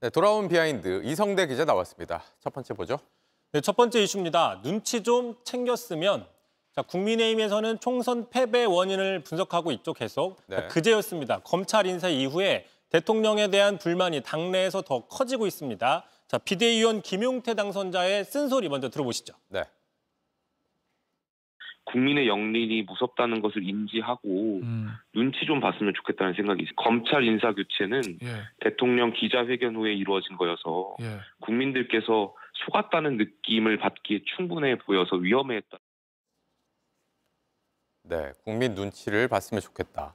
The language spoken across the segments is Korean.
네, 돌아온 비하인드 이성대 기자 나왔습니다. 첫 번째 보죠. 네, 첫 번째 이슈입니다. 눈치 좀 챙겼으면 자, 국민의힘에서는 총선 패배 원인을 분석하고 있죠, 계속. 네. 그제였습니다. 검찰 인사 이후에 대통령에 대한 불만이 당내에서 더 커지고 있습니다. 자, 비대위원 김용태 당선자의 쓴소리 먼저 들어보시죠. 네. 국민의 영린이 무섭다는 것을 인지하고 음. 눈치 좀 봤으면 좋겠다는 생각이 있어요. 검찰 인사 교체는 예. 대통령 기자회견 후에 이루어진 거여서 예. 국민들께서 속았다는 느낌을 받기에 충분해 보여서 위험했다. 네, 국민 눈치를 봤으면 좋겠다.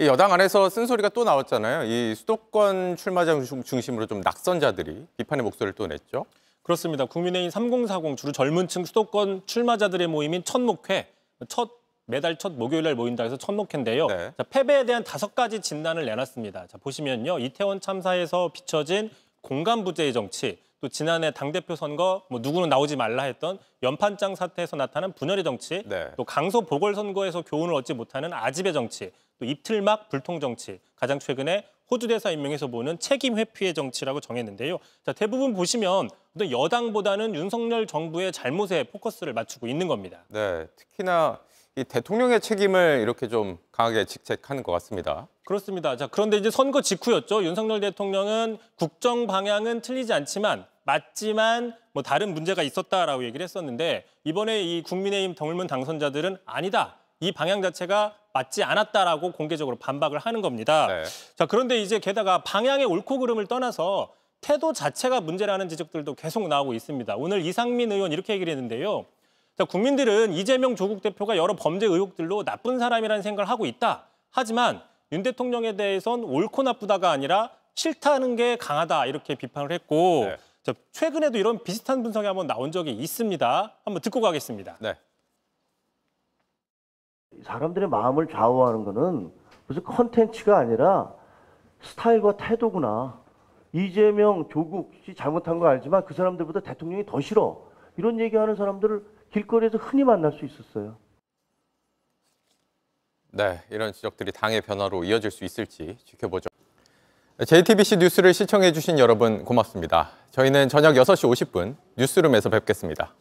여당 안에서 쓴소리가 또 나왔잖아요. 이 수도권 출마장 중심으로 좀 낙선자들이 비판의 목소리를 또 냈죠. 그렇습니다. 국민의힘 3040 주로 젊은 층 수도권 출마자들의 모임인 첫 목회 첫 매달 첫 목요일 날 모인다 해서 첫 목회인데요. 네. 자, 패배에 대한 다섯 가지 진단을 내놨습니다. 자, 보시면요. 이태원 참사에서 비춰진 공감 부재의 정치, 또 지난해 당대표 선거 뭐 누구는 나오지 말라 했던 연판장 사태에서 나타난 분열의 정치, 네. 또 강서 보궐선거에서 교훈을 얻지 못하는 아집의 정치, 또 입틀막 불통 정치, 가장 최근에 호주 대사 임명에서 보는 책임 회피의 정치라고 정했는데요. 자, 대부분 보시면 어떤 여당보다는 윤석열 정부의 잘못에 포커스를 맞추고 있는 겁니다. 네, 특히나 이 대통령의 책임을 이렇게 좀 강하게 직책하는 것 같습니다. 그렇습니다. 자, 그런데 이제 선거 직후였죠. 윤석열 대통령은 국정 방향은 틀리지 않지만 맞지만 뭐 다른 문제가 있었다라고 얘기를 했었는데 이번에 이 국민의힘 덩울문 당선자들은 아니다. 이 방향 자체가 맞지 않았다라고 공개적으로 반박을 하는 겁니다. 네. 자 그런데 이제 게다가 방향의 옳고 그름을 떠나서 태도 자체가 문제라는 지적들도 계속 나오고 있습니다. 오늘 이상민 의원 이렇게 얘기를 했는데요. 자, 국민들은 이재명 조국 대표가 여러 범죄 의혹들로 나쁜 사람이라는 생각을 하고 있다. 하지만 윤 대통령에 대해선 옳고 나쁘다가 아니라 싫다는 게 강하다 이렇게 비판을 했고 네. 자, 최근에도 이런 비슷한 분석이 한번 나온 적이 있습니다. 한번 듣고 가겠습니다. 네. 사람들의 마음을 좌우하는 거는 무슨 컨텐츠가 아니라 스타일과 태도구나. 이재명, 조국씨 잘못한 거 알지만 그 사람들보다 대통령이 더 싫어. 이런 얘기하는 사람들을 길거리에서 흔히 만날 수 있었어요. 네, 이런 지적들이 당의 변화로 이어질 수 있을지 지켜보죠. JTBC 뉴스를 시청해 주신 여러분 고맙습니다. 저희는 저녁 6시 50분 뉴스룸에서 뵙겠습니다.